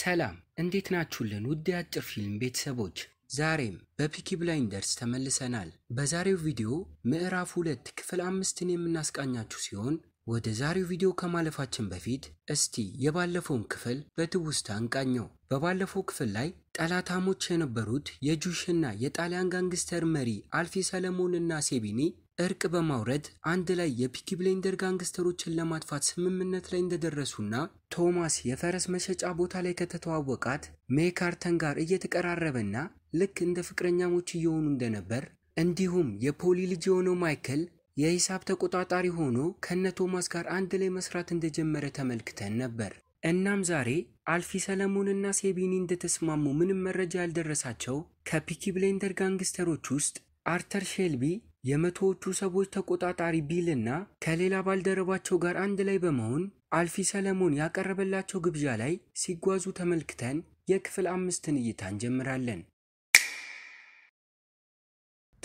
ሰላም እንዴት ናችሁልን? ውድ የአጭር ፊልም ቤተሰቦች ዛሬም በፒኪ ብላይንደርስ ተመልሰናል። በዛሬው ቪዲዮ ምዕራፍ ሁለት ክፍል አምስትን የምናስቃኛችሁ ሲሆን ወደ ዛሬው ቪዲዮ ከማለፋችን በፊት እስቲ የባለፈውን ክፍል በትውስታ እንቃኘው። በባለፈው ክፍል ላይ ጠላታሞች የነበሩት የጁሽና የጣሊያን ጋንግስተር መሪ አልፊ ሰለሞንና ሴቢኒ እርቅ በማውረድ አንድ ላይ የፒኪ ብሌንደር ጋንግስተሮችን ለማጥፋት ስምምነት ላይ እንደደረሱና ቶማስ የፈረስ መሸጫ ቦታ ላይ ከተተዋወቃት ሜካርተን ጋር እየተቀራረበና ልክ እንደ ፍቅረኛሞች እየሆኑ እንደነበር እንዲሁም የፖሊ ልጅ የሆነው ማይክል የሂሳብ ተቆጣጣሪ ሆኖ ከነ ቶማስ ጋር አንድ ላይ መስራት እንደጀመረ ተመልክተን ነበር። እናም ዛሬ አልፊ ሰለሞንና ሴቢኒ እንደተስማሙ ምንም መረጃ ያልደረሳቸው ከፒኪ ብሌንደር ጋንግስተሮች ውስጥ አርተር ሼልቢ የመቶዎቹ ሰዎች ተቆጣጣሪ ቢልና ከሌላ ባልደረባቸው ጋር አንድ ላይ በመሆን አልፊ ሰለሞን ያቀረበላቸው ግብዣ ላይ ሲጓዙ ተመልክተን የክፍል አምስትን እይታ እንጀምራለን።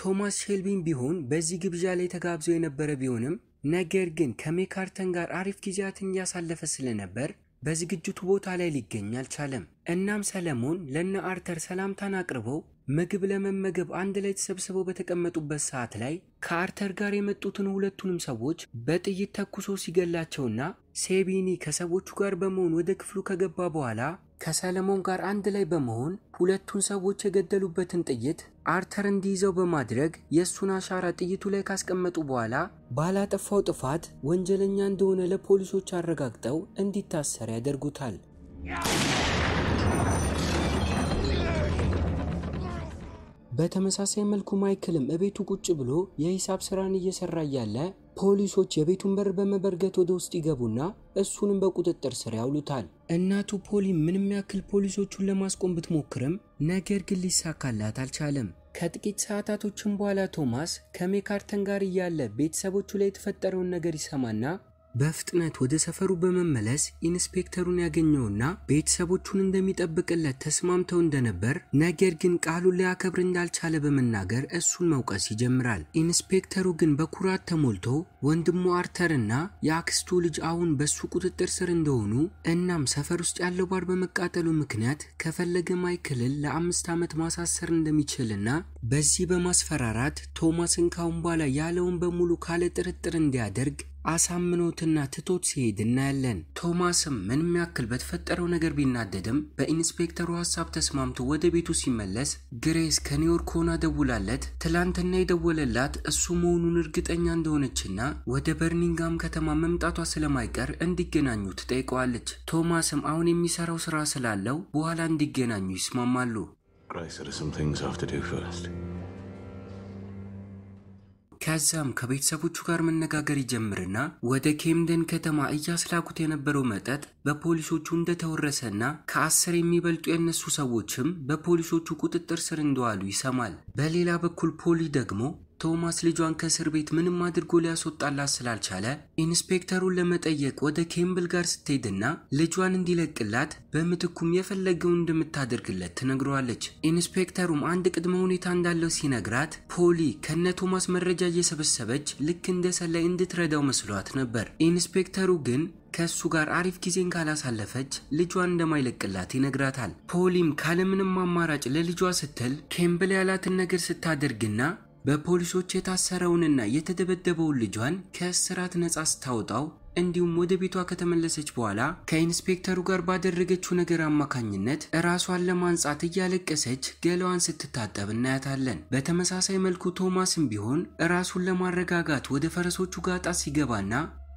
ቶማስ ሼልቢን ቢሆን በዚህ ግብዣ ላይ ተጋብዞ የነበረ ቢሆንም ነገር ግን ከሜካርተን ጋር አሪፍ ጊዜያትን እያሳለፈ ስለነበር በዝግጅቱ ቦታ ላይ ሊገኝ አልቻለም። እናም ሰለሞን ለነ አርተር ሰላምታን አቅርበው ምግብ ለመመገብ አንድ ላይ ተሰብስበው በተቀመጡበት ሰዓት ላይ ከአርተር ጋር የመጡትን ሁለቱንም ሰዎች በጥይት ተኩሶ ሲገላቸውና ሴቢኒ ከሰዎቹ ጋር በመሆን ወደ ክፍሉ ከገባ በኋላ ከሰለሞን ጋር አንድ ላይ በመሆን ሁለቱን ሰዎች የገደሉበትን ጥይት አርተር እንዲይዘው በማድረግ የእሱን አሻራ ጥይቱ ላይ ካስቀመጡ በኋላ ባላጠፋው ጥፋት ወንጀለኛ እንደሆነ ለፖሊሶች አረጋግጠው እንዲታሰር ያደርጉታል። በተመሳሳይ መልኩ ማይክልም እቤቱ ቁጭ ብሎ የሂሳብ ስራን እየሰራ እያለ ፖሊሶች የቤቱን በር በመበርገት ወደ ውስጥ ይገቡና እሱንም በቁጥጥር ስር ያውሉታል። እናቱ ፖሊ ምንም ያክል ፖሊሶቹን ለማስቆም ብትሞክርም ነገር ግን ሊሳካላት አልቻለም። ከጥቂት ሰዓታቶችም በኋላ ቶማስ ከሜካርተን ጋር እያለ ቤተሰቦቹ ላይ የተፈጠረውን ነገር ይሰማና በፍጥነት ወደ ሰፈሩ በመመለስ ኢንስፔክተሩን ያገኘውና ቤተሰቦቹን እንደሚጠብቅለት ተስማምተው እንደነበር ነገር ግን ቃሉን ሊያከብር እንዳልቻለ በመናገር እሱን መውቀስ ይጀምራል። ኢንስፔክተሩ ግን በኩራት ተሞልቶ ወንድሙ አርተርና የአክስቱ ልጅ አሁን በሱ ቁጥጥር ስር እንደሆኑ እናም ሰፈር ውስጥ ያለው ባር በመቃጠሉ ምክንያት ከፈለገ ማይክልን ለአምስት ዓመት ማሳሰር እንደሚችልና በዚህ በማስፈራራት ቶማስን ካሁን በኋላ ያለውን በሙሉ ካለ ጥርጥር እንዲያደርግ አሳምኖትና ትቶት ሲሄድ እናያለን። ቶማስም ምንም ያክል በተፈጠረው ነገር ቢናደድም በኢንስፔክተሩ ሀሳብ ተስማምቶ ወደ ቤቱ ሲመለስ ግሬስ ከኒውዮርክ ሆና ደውላለት ትላንትና የደወለላት እሱ መሆኑን እርግጠኛ እንደሆነችና ወደ በርኒንጋም ከተማ መምጣቷ ስለማይቀር እንዲገናኙ ትጠይቀዋለች። ቶማስም አሁን የሚሰራው ስራ ስላለው በኋላ እንዲገናኙ ይስማማሉ። ከዛም ከቤተሰቦቹ ጋር መነጋገር ይጀምርና ወደ ኬምደን ከተማ እያስላኩት የነበረው መጠጥ በፖሊሶቹ እንደተወረሰና ከአስር የሚበልጡ የነሱ ሰዎችም በፖሊሶቹ ቁጥጥር ስር እንደዋሉ ይሰማል። በሌላ በኩል ፖሊ ደግሞ ቶማስ ልጇን ከእስር ቤት ምንም አድርጎ ሊያስወጣላት ስላልቻለ ኢንስፔክተሩን ለመጠየቅ ወደ ኬምብል ጋር ስትሄድና ልጇን እንዲለቅላት በምትኩም የፈለገውን እንደምታደርግለት ትነግረዋለች። ኢንስፔክተሩም አንድ ቅድመ ሁኔታ እንዳለው ሲነግራት ፖሊ ከነ ቶማስ መረጃ እየሰበሰበች ልክ እንደ ሰላይ እንድትረዳው መስሏት ነበር። ኢንስፔክተሩ ግን ከእሱ ጋር አሪፍ ጊዜን ካላሳለፈች ልጇን እንደማይለቅላት ይነግራታል። ፖሊም ካለምንም አማራጭ ለልጇ ስትል ኬምብል ያላትን ነገር ስታደርግና በፖሊሶች የታሰረውንና የተደበደበውን ልጇን ከእስራት ነፃ ስታወጣው እንዲሁም ወደ ቤቷ ከተመለሰች በኋላ ከኢንስፔክተሩ ጋር ባደረገችው ነገር አማካኝነት ራሷን ለማንጻት እያለቀሰች ገላዋን ስትታጠብ እናያታለን። በተመሳሳይ መልኩ ቶማስም ቢሆን ራሱን ለማረጋጋት ወደ ፈረሶቹ ጋጣ ሲገባና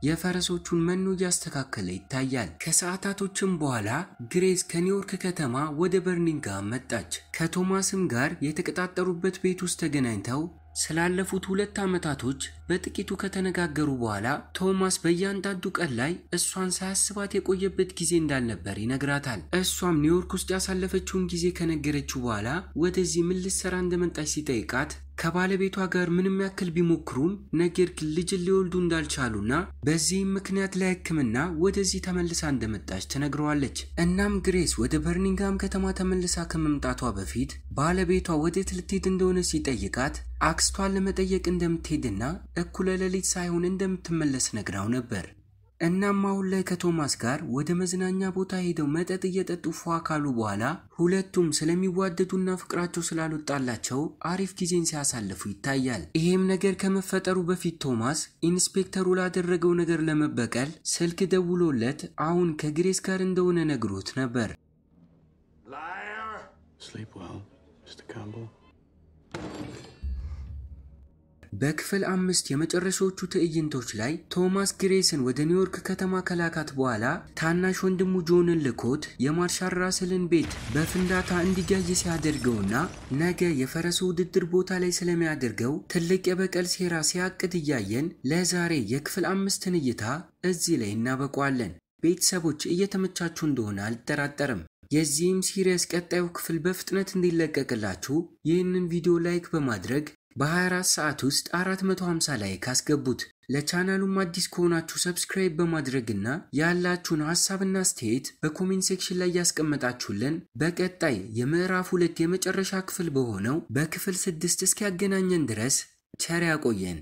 የፈረሶቹን መኖ እያስተካከለ ይታያል። ከሰዓታቶችም በኋላ ግሬስ ከኒውዮርክ ከተማ ወደ በርሚንግሃም መጣች። ከቶማስም ጋር የተቀጣጠሩበት ቤት ውስጥ ተገናኝተው ስላለፉት ሁለት ዓመታቶች በጥቂቱ ከተነጋገሩ በኋላ ቶማስ በእያንዳንዱ ቀን ላይ እሷን ሳያስባት የቆየበት ጊዜ እንዳልነበር ይነግራታል። እሷም ኒውዮርክ ውስጥ ያሳለፈችውን ጊዜ ከነገረችው በኋላ ወደዚህ ምን ልትሰራ እንደመጣች ሲጠይቃት ከባለቤቷ ጋር ምንም ያክል ቢሞክሩም ነገር ግን ልጅን ሊወልዱ እንዳልቻሉና በዚህም ምክንያት ለሕክምና ወደዚህ ተመልሳ እንደመጣች ተነግረዋለች። እናም ግሬስ ወደ በርኒንግሃም ከተማ ተመልሳ ከመምጣቷ በፊት ባለቤቷ ወዴት ልትሄድ እንደሆነ ሲጠይቃት አክስቷን ለመጠየቅ እንደምትሄድና እኩለ ሌሊት ሳይሆን እንደምትመለስ ነግራው ነበር። እናም አሁን ላይ ከቶማስ ጋር ወደ መዝናኛ ቦታ ሄደው መጠጥ እየጠጡ ፏ ካሉ በኋላ ሁለቱም ስለሚዋደዱና ፍቅራቸው ስላልወጣላቸው አሪፍ ጊዜን ሲያሳልፉ ይታያል። ይሄም ነገር ከመፈጠሩ በፊት ቶማስ ኢንስፔክተሩ ላደረገው ነገር ለመበቀል ስልክ ደውሎለት አሁን ከግሬስ ጋር እንደሆነ ነግሮት ነበር። በክፍል አምስት የመጨረሻዎቹ ትዕይንቶች ላይ ቶማስ ግሬስን ወደ ኒውዮርክ ከተማ ከላካት በኋላ ታናሽ ወንድሙ ጆንን ልኮት የማርሻል ራስልን ቤት በፍንዳታ እንዲጋይ ሲያደርገውና ነገ የፈረሱ ውድድር ቦታ ላይ ስለሚያደርገው ትልቅ የበቀል ሴራ ሲያቅድ እያየን ለዛሬ የክፍል አምስትን እይታ እዚህ ላይ እናበቋለን። ቤተሰቦች እየተመቻችሁ እንደሆነ አልጠራጠርም። የዚህም ሲሪየስ ቀጣዩ ክፍል በፍጥነት እንዲለቀቅላችሁ ይህንን ቪዲዮ ላይክ በማድረግ በ24 ሰዓት ውስጥ 450 ላይ ካስገቡት። ለቻናሉም አዲስ ከሆናችሁ ሰብስክራይብ በማድረግና ያላችሁን ሀሳብና አስተያየት በኮሜንት ሴክሽን ላይ ያስቀመጣችሁልን በቀጣይ የምዕራፍ ሁለት የመጨረሻ ክፍል በሆነው በክፍል ስድስት እስኪያገናኘን ድረስ ቸር ያቆየን።